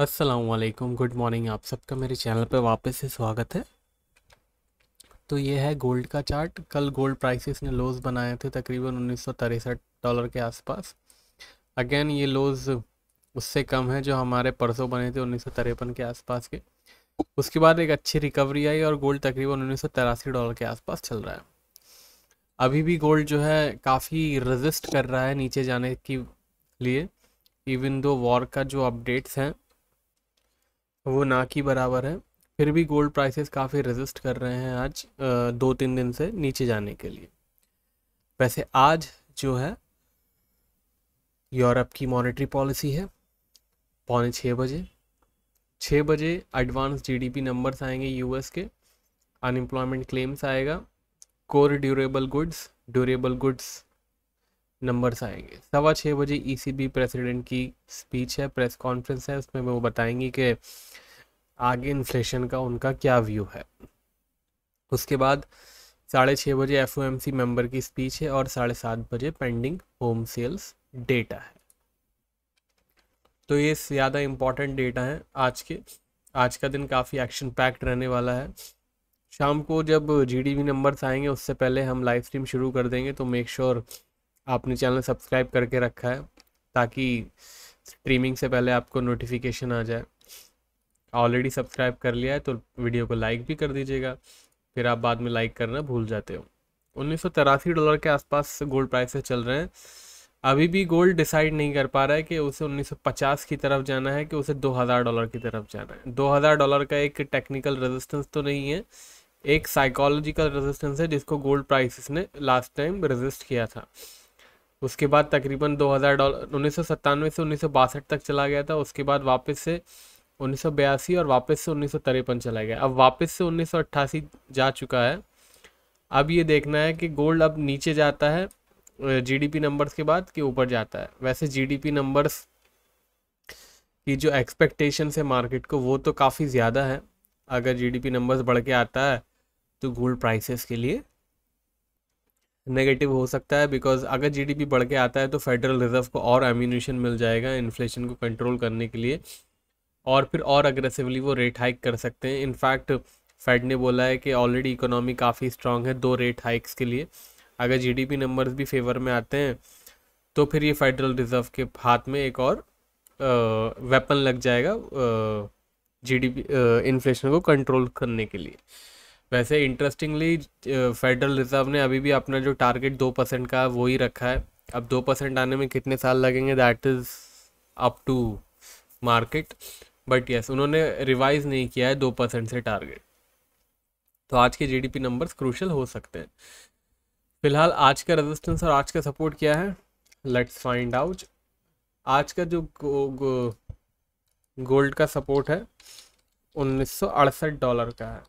Aslam good morning आप सबका मेरे चैनल पर वापस से स्वागत है तो ये है गोल्ड का चार्ट कल गोल्ड प्राइसिस ने लोज बनाए थे तकरीबन उन्नीस सौ तिरसठ डॉलर के आसपास अगेन ये लोज उससे कम है जो हमारे परसों बने थे उन्नीस सौ तिरपन के आसपास के उसके बाद एक अच्छी रिकवरी आई और गोल्ड तकरीबन उन्नीस सौ तिरासी डॉलर के आसपास चल रहा है अभी भी गोल्ड जो है काफ़ी रजिस्ट कर रहा है नीचे जाने के लिए इवन दो वॉर का जो अपडेट्स हैं वो ना की बराबर है फिर भी गोल्ड प्राइसेस काफ़ी रेजिस्ट कर रहे हैं आज दो तीन दिन से नीचे जाने के लिए वैसे आज जो है यूरोप की मॉनेटरी पॉलिसी है पौने छः बजे छः बजे एडवांस जीडीपी नंबर्स आएंगे यूएस के अनएम्प्लॉयमेंट क्लेम्स आएगा core durable goods durable goods numbers आएंगे सवा छः बजे ईसीबी e प्रेसिडेंट की स्पीच है प्रेस कॉन्फ्रेंस है उसमें वो बताएंगी कि आगे इन्फ्लेशन का उनका क्या व्यू है उसके बाद साढ़े छः बजे एफ ओ एम सी की स्पीच है और साढ़े सात बजे पेंडिंग होम सेल्स डेटा है तो ये ज़्यादा इम्पॉर्टेंट डेटा है आज के आज का दिन काफ़ी एक्शन पैक्ड रहने वाला है शाम को जब जीडीपी नंबर्स आएंगे उससे पहले हम लाइव स्ट्रीम शुरू कर देंगे तो मेक श्योर sure आपने चैनल सब्सक्राइब करके रखा है ताकि स्ट्रीमिंग से पहले आपको नोटिफिकेशन आ जाए ऑलरेडी सब्सक्राइब कर लिया है तो वीडियो को लाइक भी कर दीजिएगा फिर आप बाद में लाइक करना भूल जाते हो उन्नीस डॉलर के आसपास गोल्ड प्राइसेस चल रहे हैं अभी भी गोल्ड डिसाइड नहीं कर पा रहा है कि उसे 1950 की तरफ जाना है कि उसे 2000 डॉलर की तरफ जाना है 2000 डॉलर का एक टेक्निकल रेजिस्टेंस तो नहीं है एक साइकोलॉजिकल रेजिस्टेंस है जिसको गोल्ड प्राइसेस ने लास्ट टाइम रेजिस्ट किया था उसके बाद तकरीबन 2000 डॉलर उन्नीस से उन्नीस तक चला गया था उसके बाद वापस से उन्नीस और वापस से उन्नीस चला गया अब वापस से उन्नीस जा चुका है अब ये देखना है कि गोल्ड अब नीचे जाता है जीडीपी नंबर्स के बाद कि ऊपर जाता है वैसे जीडीपी नंबर्स की जो एक्सपेक्टेशन है मार्केट को वो तो काफ़ी ज़्यादा है अगर जीडीपी नंबर्स बढ़ के आता है तो गोल्ड प्राइसेस के लिए नेगेटिव हो सकता है बिकॉज अगर जीडीपी बढ़ के आता है तो फेडरल रिजर्व को और एम्यूनिशन मिल जाएगा इन्फ्लेशन को कंट्रोल करने के लिए और फिर और अग्रेसिवली वो रेट हाइक कर सकते हैं इनफैक्ट फेड ने बोला है कि ऑलरेडी इकोनॉमी काफ़ी स्ट्रांग है दो रेट हाइक्स के लिए अगर जीडीपी नंबर्स भी फेवर में आते हैं तो फिर ये फेडरल रिजर्व के हाथ में एक और वेपन लग जाएगा जी डी इन्फ्लेशन को कंट्रोल करने के लिए वैसे इंटरेस्टिंगली फेडरल रिजर्व ने अभी भी अपना जो टारगेट दो परसेंट का वो ही रखा है अब दो परसेंट आने में कितने साल लगेंगे that is up to market but yes उन्होंने रिवाइज नहीं किया है दो परसेंट से टारगेट तो आज के जीडीपी नंबर्स क्रूशल हो सकते हैं फिलहाल आज का रेजिस्टेंस और आज का सपोर्ट क्या है लेट्स फाइंड आउट आज का जो गो, गो, गोल्ड का सपोर्ट है उन्नीस डॉलर का है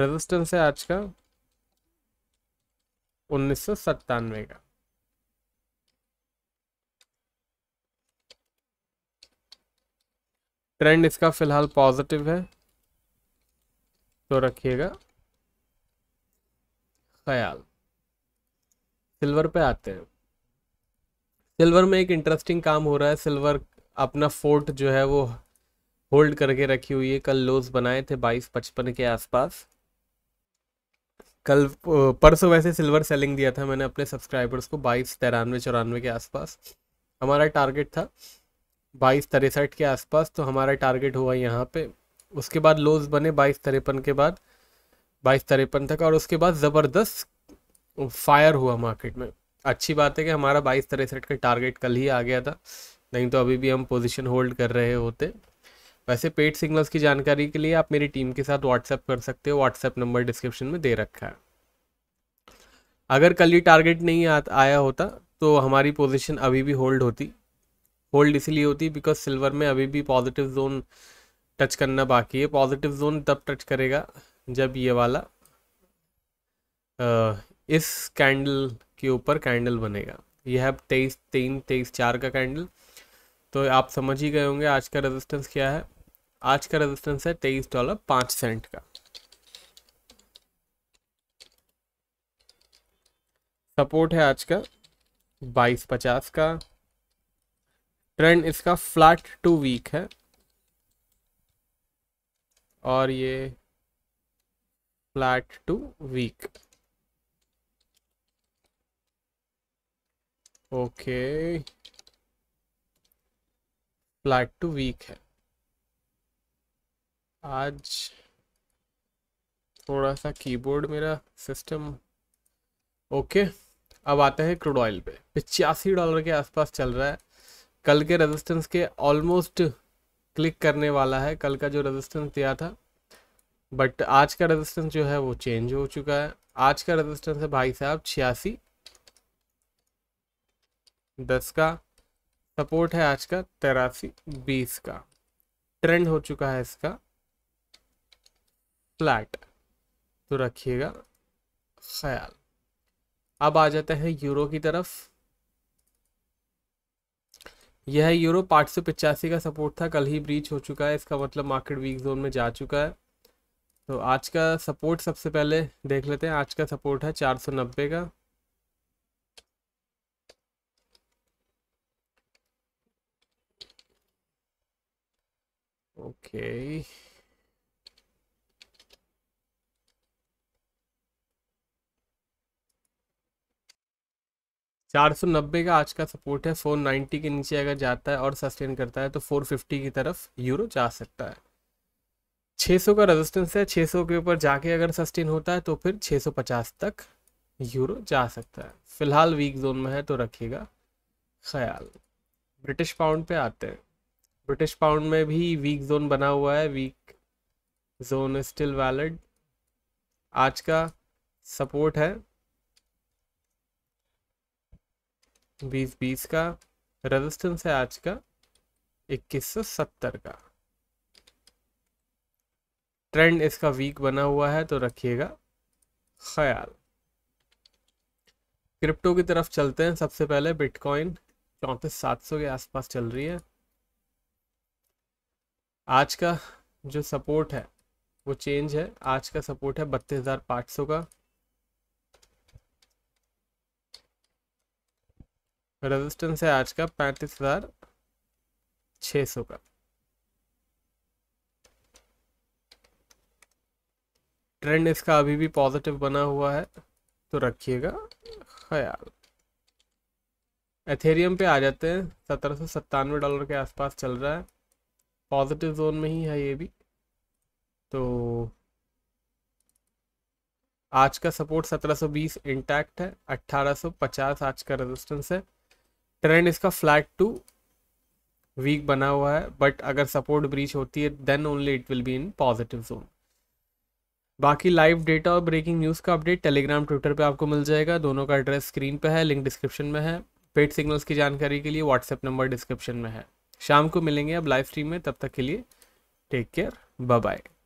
रेजिस्टेंस है आज का उन्नीस सौ सत्तानवे का ट्रेंड इसका फिलहाल पॉजिटिव है तो रखिएगा ख्याल सिल्वर पे आते हैं सिल्वर में एक इंटरेस्टिंग काम हो रहा है सिल्वर अपना फोर्ट जो है वो होल्ड करके रखी हुई है कल लोज बनाए थे बाईस पचपन के आसपास कल परसों वैसे सिल्वर सेलिंग दिया था मैंने अपने सब्सक्राइबर्स को बाईस तिरानवे चौरानवे के आसपास हमारा टारगेट था बाईस तिरसठ के आसपास तो हमारा टारगेट हुआ यहाँ पे उसके बाद लोज बने बाईस तिरपन के बाद बाईस तिरपन तक और उसके बाद ज़बरदस्त फायर हुआ मार्केट में अच्छी बात है कि हमारा बाईस तिरसठ का टारगेट कल ही आ गया था नहीं तो अभी भी हम पोजिशन होल्ड कर रहे होते वैसे पेड सिग्नल्स की जानकारी के लिए आप मेरी टीम के साथ व्हाट्सएप कर सकते हो व्हाट्सएप नंबर डिस्क्रिप्शन में दे रखा है अगर कल ही टारगेट नहीं आ, आया होता तो हमारी पोजीशन अभी भी होल्ड होती होल्ड इसलिए होती बिकॉज सिल्वर में अभी भी पॉजिटिव जोन टच करना बाकी है पॉजिटिव जोन तब टच करेगा जब ये वाला आ, इस कैंडल के ऊपर कैंडल बनेगा यह है तेईस तीन तेईस चार का कैंडल तो आप समझ ही गए होंगे आज का रेजिस्टेंस क्या है आज का रेजिस्टेंस है तेईस डॉलर पांच सेंट का सपोर्ट है आज का बाईस पचास का ट्रेंड इसका फ्लैट टू वीक है और ये flat to weak okay flat to weak है आज थोड़ा सा कीबोर्ड मेरा सिस्टम ओके अब आते हैं क्रूड ऑयल पे पिचासी डॉलर के आसपास चल रहा है कल के रेजिस्टेंस के ऑलमोस्ट क्लिक करने वाला है कल का जो रेजिस्टेंस दिया था बट आज का रेजिस्टेंस जो है वो चेंज हो चुका है आज का रेजिस्टेंस है भाई साहब छियासी दस का सपोर्ट है आज का तेरासी बीस का ट्रेंड हो चुका है इसका फ्लैट तो रखिएगा ख्याल अब आ जाते हैं यूरो की तरफ यह है यूरो पाँच सौ पिचासी का सपोर्ट था कल ही ब्रीच हो चुका है इसका मतलब मार्केट वीक जोन में जा चुका है तो आज का सपोर्ट सबसे पहले देख लेते हैं आज का सपोर्ट है चार सौ नब्बे का ओके okay. चार सौ नब्बे का आज का सपोर्ट है फोर नाइन्टी के नीचे अगर जाता है और सस्टेन करता है तो फोर फिफ्टी की तरफ यूरो जा सकता है छः सौ का रेजिस्टेंस है छः सौ के ऊपर जाके अगर सस्टेन होता है तो फिर छः सौ पचास तक यूरो जा सकता है फिलहाल वीक जोन में है तो रखिएगा ख्याल ब्रिटिश पाउंड पे आते हैं ब्रिटिश पाउंड में भी वीक जोन बना हुआ है वीक जोन स्टिल वैलिड आज का सपोर्ट है बीस बीस का रेजिस्टेंस है आज का इक्कीस सौ सत्तर का ट्रेंड इसका वीक बना हुआ है तो रखिएगा ख्याल क्रिप्टो की तरफ चलते हैं सबसे पहले बिटकॉइन चौंतीस सात सौ के आसपास चल रही है आज का जो सपोर्ट है वो चेंज है आज का सपोर्ट है बत्तीस हज़ार पाँच सौ का रेजिस्टेंस है आज का पैंतीस हजार छ सौ का ट्रेंड इसका अभी भी पॉजिटिव बना हुआ है तो रखिएगा ख्याल एथेरियम पे आ जाते हैं सत्रह सौ सत्तानवे डॉलर के आसपास चल रहा है पॉजिटिव जोन में ही है ये भी तो आज का सपोर्ट सत्रह सौ बीस इंटैक्ट है अट्ठारह सौ पचास आज का रेजिस्टेंस है ट्रेंड इसका फ्लैट टू वीक बना हुआ है बट अगर सपोर्ट ब्रीच होती है then only it will be in positive zone बाकी लाइव डेटा और ब्रेकिंग न्यूज़ का अपडेट टेलीग्राम ट्विटर पे आपको मिल जाएगा दोनों का एड्रेस स्क्रीन पे है लिंक डिस्क्रिप्शन में है पेड सिग्नल्स की जानकारी के लिए व्हाट्सएप नंबर डिस्क्रिप्शन में है शाम को मिलेंगे अब लाइव स्ट्रीम में तब तक के लिए टेक केयर बाय बाय